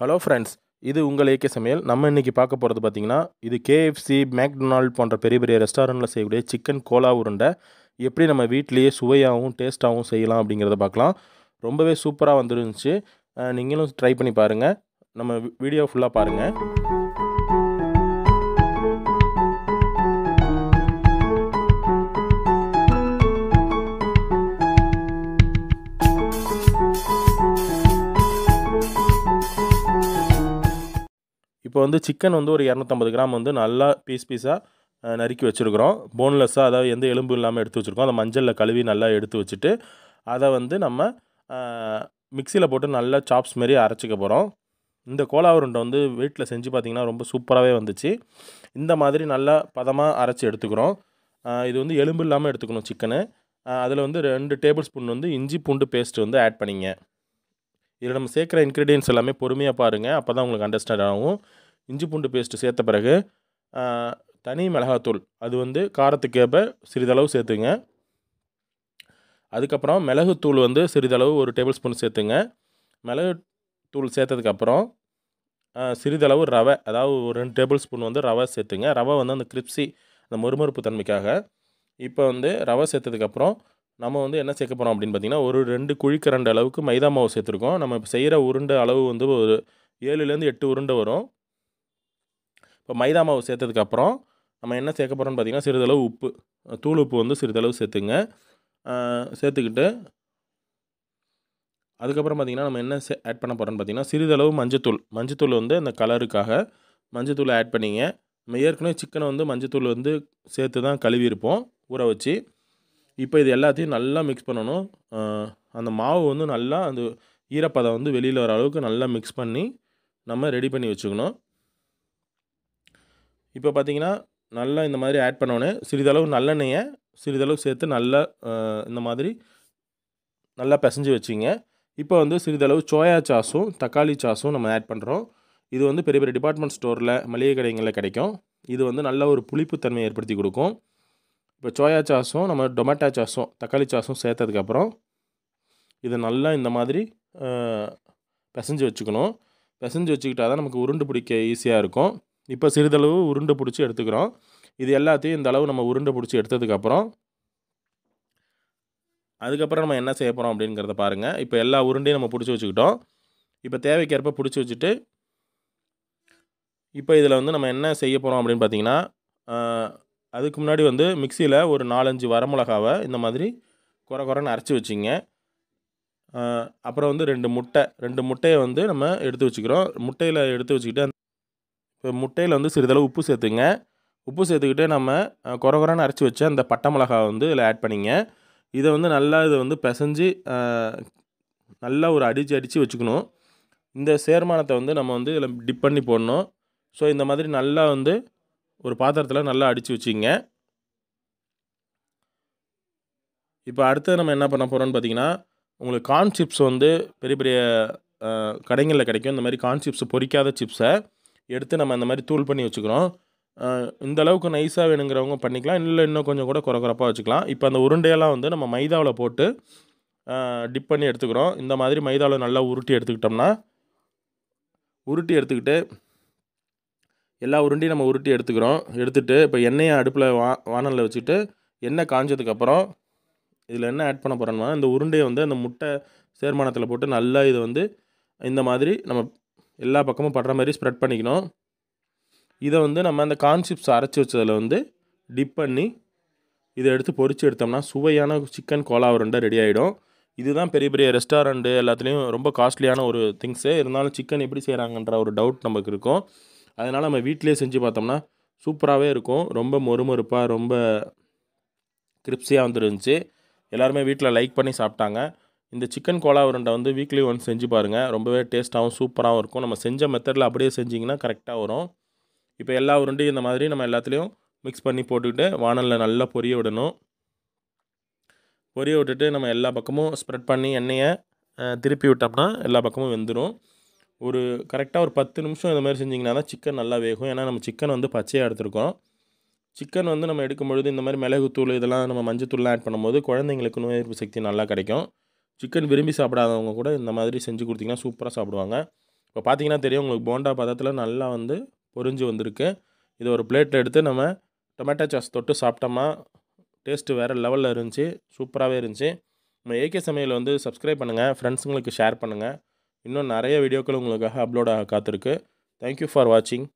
hello friends இது உங்கள் AK சமையல் நம்ம இன்றைக்கி பார்க்க போகிறது பார்த்திங்கன்னா இது கேஎஃப்சி மேக்டொனால்ட் போன்ற பெரிய பெரிய ரெஸ்டாரண்ட்டில் செய்யக்கூடிய சிக்கன் கோலா உருண்டை எப்படி நம்ம வீட்லேயே சுவையாகவும் டேஸ்ட்டாகவும் செய்யலாம் அப்படிங்கிறத பார்க்கலாம் ரொம்பவே சூப்பராக வந்துருந்துச்சு நீங்களும் ட்ரை பண்ணி பாருங்கள் நம்ம வீடியோ ஃபுல்லாக பாருங்கள் இப்போ வந்து சிக்கன் வந்து ஒரு இரநூத்தம்பது கிராம் வந்து நல்லா பீஸ் பீஸாக நறுக்கி வச்சுருக்குறோம் போன்லெஸ்ஸாக அதாவது எந்த எலும்பு இல்லாமல் எடுத்து வச்சுருக்கோம் அந்த மஞ்சளில் கழுவி நல்லா எடுத்து வச்சுட்டு அதை வந்து நம்ம மிக்சியில் போட்டு நல்லா சாப்ஸ் மாரி அரைச்சிக்க போகிறோம் இந்த கோலா உருண்டை வந்து வீட்டில் செஞ்சு பார்த்திங்கன்னா ரொம்ப சூப்பராகவே வந்துச்சு இந்த மாதிரி நல்லா பதமாக அரைச்சி எடுத்துக்கிறோம் இது வந்து எலும்பு இல்லாமல் எடுத்துக்கணும் சிக்கனு அதில் வந்து ரெண்டு டேபிள் ஸ்பூன் வந்து இஞ்சி பூண்டு பேஸ்ட் வந்து ஆட் பண்ணிங்க இதில் நம்ம சேர்க்குற இன்க்ரீடியன்ஸ் எல்லாமே பொறுமையாக பாருங்கள் அப்போ தான் உங்களுக்கு அண்டர்ஸ்டாண்ட் ஆகும் இஞ்சி பூண்டு பேஸ்ட்டு சேர்த்த பிறகு தனி மிளகாத்தூள் அது வந்து காரத்துக்கேற்ப சிறிதளவு சேர்த்துங்க அதுக்கப்புறம் மிளகுத்தூள் வந்து சிறிதளவு ஒரு டேபிள் ஸ்பூன் சேர்த்துங்க மிளகு தூள் சேர்த்ததுக்கப்புறம் சிறிதளவு ரவை அதாவது ஒரு ரெண்டு டேபிள் ஸ்பூன் வந்து ரவை சேர்த்துங்க ரவை வந்து அந்த கிரிப்ஸி அந்த மொறுமொறுப்பு தன்மைக்காக இப்போ வந்து ரவை சேர்த்ததுக்கப்புறம் நம்ம வந்து என்ன சேர்க்க போகிறோம் அப்படின்னு பார்த்திங்கன்னா ஒரு ரெண்டு குழிக்கரண்டு அளவுக்கு மைதா மாவு சேர்த்துருக்கோம் நம்ம இப்போ செய்கிற உருண்டை அளவு வந்து ஒரு ஏழுலேருந்து எட்டு உருண்டை வரும் இப்போ மைதா மாவு சேர்த்ததுக்கப்புறம் நம்ம என்ன சேர்க்க போகிறோம்னு பார்த்திங்கன்னா சிறிதளவு உப்பு தூள் உப்பு வந்து சிறிதளவு சேர்த்துங்க சேர்த்துக்கிட்டு அதுக்கப்புறம் பார்த்திங்கன்னா நம்ம என்ன ஆட் பண்ண போகிறோம்னு பார்த்திங்கன்னா சிறிதளவு மஞ்சத்தூள் மஞ்சத்தூள் வந்து அந்த கலருக்காக மஞ்சத்தூளை ஆட் பண்ணிங்க நம்ம ஏற்கனவே சிக்கனை வந்து மஞ்சத்தூள் வந்து சேர்த்து தான் கழுவியிருப்போம் ஊற வச்சு இப்போ இது எல்லாத்தையும் நல்லா மிக்ஸ் பண்ணணும் அந்த மாவு வந்து நல்லா அந்த ஈரப்பதம் வந்து வெளியில் வர அளவுக்கு நல்லா மிக்ஸ் பண்ணி நம்ம ரெடி பண்ணி வச்சுக்கணும் இப்போ பார்த்திங்கன்னா நல்லா இந்த மாதிரி ஆட் பண்ணோடனே சிறிதளவு நல்லெண்ணெயை சிறிதளவு சேர்த்து நல்லா இந்த மாதிரி நல்லா பிசைஞ்சு வச்சிங்க இப்போ வந்து சிறிதளவு சோயா சாஸும் தக்காளி சாஸும் நம்ம ஆட் பண்ணுறோம் இது வந்து பெரிய பெரிய டிபார்ட்மெண்ட் ஸ்டோரில் மளிகை கடைகளில் கிடைக்கும் இது வந்து நல்ல ஒரு புளிப்புத்தன்மையை ஏற்படுத்தி கொடுக்கும் இப்போ சோயா சாஸும் நம்ம டொமேட்டோ சாஸும் தக்காளி சாஸும் சேர்த்ததுக்கப்புறம் இதை நல்லா இந்த மாதிரி பிசைஞ்சு வச்சுக்கணும் பிசைஞ்சு வச்சுக்கிட்டா தான் நமக்கு உருண்டு பிடிக்க ஈஸியாக இருக்கும் இப்போ சிறிதளவு உருண்டு பிடிச்சி எடுத்துக்கிறோம் இது எல்லாத்தையும் இந்த அளவு நம்ம உருண்டை பிடிச்சி எடுத்ததுக்கப்புறம் அதுக்கப்புறம் நம்ம என்ன செய்ய போகிறோம் அப்படிங்கிறத பாருங்கள் இப்போ எல்லா உருண்டையும் நம்ம பிடிச்சி வச்சுக்கிட்டோம் இப்போ தேவைக்கேற்ப பிடிச்சி வச்சுட்டு இப்போ இதில் வந்து நம்ம என்ன செய்ய போகிறோம் அப்படின்னு பார்த்தீங்கன்னா அதுக்கு முன்னாடி வந்து மிக்சியில் ஒரு நாலஞ்சு வரமிளகாவை இந்த மாதிரி குறை குறைன்னு அரைச்சி வச்சிங்க அப்புறம் வந்து ரெண்டு முட்டை ரெண்டு முட்டையை வந்து நம்ம எடுத்து வச்சுக்கிறோம் முட்டையில் எடுத்து வச்சுக்கிட்டு இப்போ முட்டையில் வந்து சிறிதளவு உப்பு சேர்த்துங்க உப்பு சேர்த்துக்கிட்டு நம்ம குறை குறைன்னு அரைச்சி வச்ச அந்த பட்டை மிளகாவை வந்து இதில் ஆட் பண்ணிங்க இதை வந்து நல்லா இதை வந்து பிசைஞ்சு நல்லா ஒரு அடித்து அடித்து வச்சுக்கணும் இந்த சேர்மானத்தை வந்து நம்ம வந்து இதில் டிப் பண்ணி போடணும் ஸோ இந்த மாதிரி நல்லா வந்து ஒரு பாத்திரத்தில் நல்லா அடித்து வச்சுங்க இப்போ அடுத்து நம்ம என்ன பண்ண போகிறோம்னு பார்த்தீங்கன்னா உங்களுக்கு கார்ன் சிப்ஸ் வந்து பெரிய பெரிய கடைகளில் கிடைக்கும் இந்த மாதிரி கார்ன் சிப்ஸ் பொறிக்காத சிப்ஸை எடுத்து நம்ம இந்த மாதிரி தூள் பண்ணி வச்சுக்கிறோம் இந்த அளவுக்கு நைஸாக வேணுங்கிறவங்க பண்ணிக்கலாம் இல்லை இன்னும் கொஞ்சம் கூட குறக்குறப்பாக வச்சுக்கலாம் இப்போ அந்த உருண்டையெல்லாம் வந்து நம்ம மைதாவில் போட்டு டிப் பண்ணி எடுத்துக்கிறோம் இந்த மாதிரி மைதாவில் நல்லா உருட்டி எடுத்துக்கிட்டோம்னா உருட்டி எடுத்துக்கிட்டு எல்லா உருண்டையும் நம்ம உருட்டி எடுத்துக்கிறோம் எடுத்துகிட்டு இப்போ எண்ணெயை அடுப்பில் வா வானலில் வச்சுட்டு எண்ணெய் காஞ்சதுக்கப்புறம் இதில் என்ன ஆட் பண்ண போகிறோம்னா இந்த உருண்டையை வந்து அந்த முட்டை சேர்மானத்தில் போட்டு நல்லா இதை வந்து இந்த மாதிரி நம்ம எல்லா பக்கமும் படுற மாதிரி ஸ்ப்ரெட் பண்ணிக்கணும் இதை வந்து நம்ம அந்த கான்சிப்ஸ் அரைச்சி வச்சதில் வந்து டிப் பண்ணி இதை எடுத்து பொறிச்சு எடுத்தோம்னா சுவையான சிக்கன் கோலா உருண்டை ரெடி ஆகிடும் இதுதான் பெரிய பெரிய ரெஸ்டாரண்ட்டு எல்லாத்துலேயும் ரொம்ப காஸ்ட்லியான ஒரு திங்ஸு இருந்தாலும் சிக்கன் எப்படி செய்கிறாங்கன்ற ஒரு டவுட் நமக்கு இருக்கும் அதனால் நம்ம வீட்டிலே செஞ்சு பார்த்தோம்னா சூப்பராகவே இருக்கும் ரொம்ப மொறுமொறுப்பாக ரொம்ப கிரிப்ஸியாக வந்துருந்துச்சு எல்லாருமே வீட்டில் லைக் பண்ணி சாப்பிட்டாங்க இந்த சிக்கன் கோலா உருண்டை வந்து வீக்லி ஒன்ஸ் செஞ்சு பாருங்கள் ரொம்பவே டேஸ்ட்டாகவும் சூப்பராகவும் இருக்கும் நம்ம செஞ்ச மெத்தடில் அப்படியே செஞ்சிங்கன்னா கரெக்டாக வரும் இப்போ எல்லா உருண்டையும் இந்த மாதிரி நம்ம எல்லாத்துலேயும் மிக்ஸ் பண்ணி போட்டுக்கிட்டு வானலில் நல்லா பொரிய விடணும் பொரிய விட்டுட்டு நம்ம எல்லா பக்கமும் ஸ்ப்ரெட் பண்ணி எண்ணெயை திருப்பி விட்டோம்னா எல்லா பக்கமும் வெந்துடும் ஒரு கரெக்டாக ஒரு பத்து நிமிஷம் இந்த மாதிரி செஞ்சிங்கன்னா தான் சிக்கன் நல்லா வேகும் ஏன்னா நம்ம சிக்கன் வந்து பச்சையாக எடுத்துருக்கோம் சிக்கன் வந்து நம்ம எடுக்கும் பொழுது இந்த மாதிரி மிளகுத்தூள் இதெல்லாம் நம்ம மஞ்சத்தூள்லாம் ஆட் பண்ணும்போது குழந்தைங்களுக்கு நோய் எதிர்ப்பு சக்தி நல்லா கிடைக்கும் சிக்கன் விரும்பி சாப்பிடாதவங்க கூட இந்த மாதிரி செஞ்சு கொடுத்திங்கன்னா சூப்பராக சாப்பிடுவாங்க இப்போ பார்த்தீங்கன்னா தெரியும் உங்களுக்கு போண்டா பதத்தில் நல்லா வந்து பொறிஞ்சு வந்திருக்கு இதை ஒரு பிளேட்டில் எடுத்து நம்ம டொமேட்டோ சாஸ் தொட்டு சாப்பிட்டோமா டேஸ்ட்டு வேறு லெவலில் இருந்துச்சு சூப்பராகவே இருந்துச்சு நம்ம ஏகே சமையல் வந்து சப்ஸ்கிரைப் பண்ணுங்கள் ஃப்ரெண்ட்ஸுங்களுக்கு ஷேர் பண்ணுங்கள் இன்னும் நிறைய வீடியோக்கள் உங்களுக்காக அப்லோட் ஆக காத்திருக்கு தேங்க்யூ ஃபார் வாட்சிங்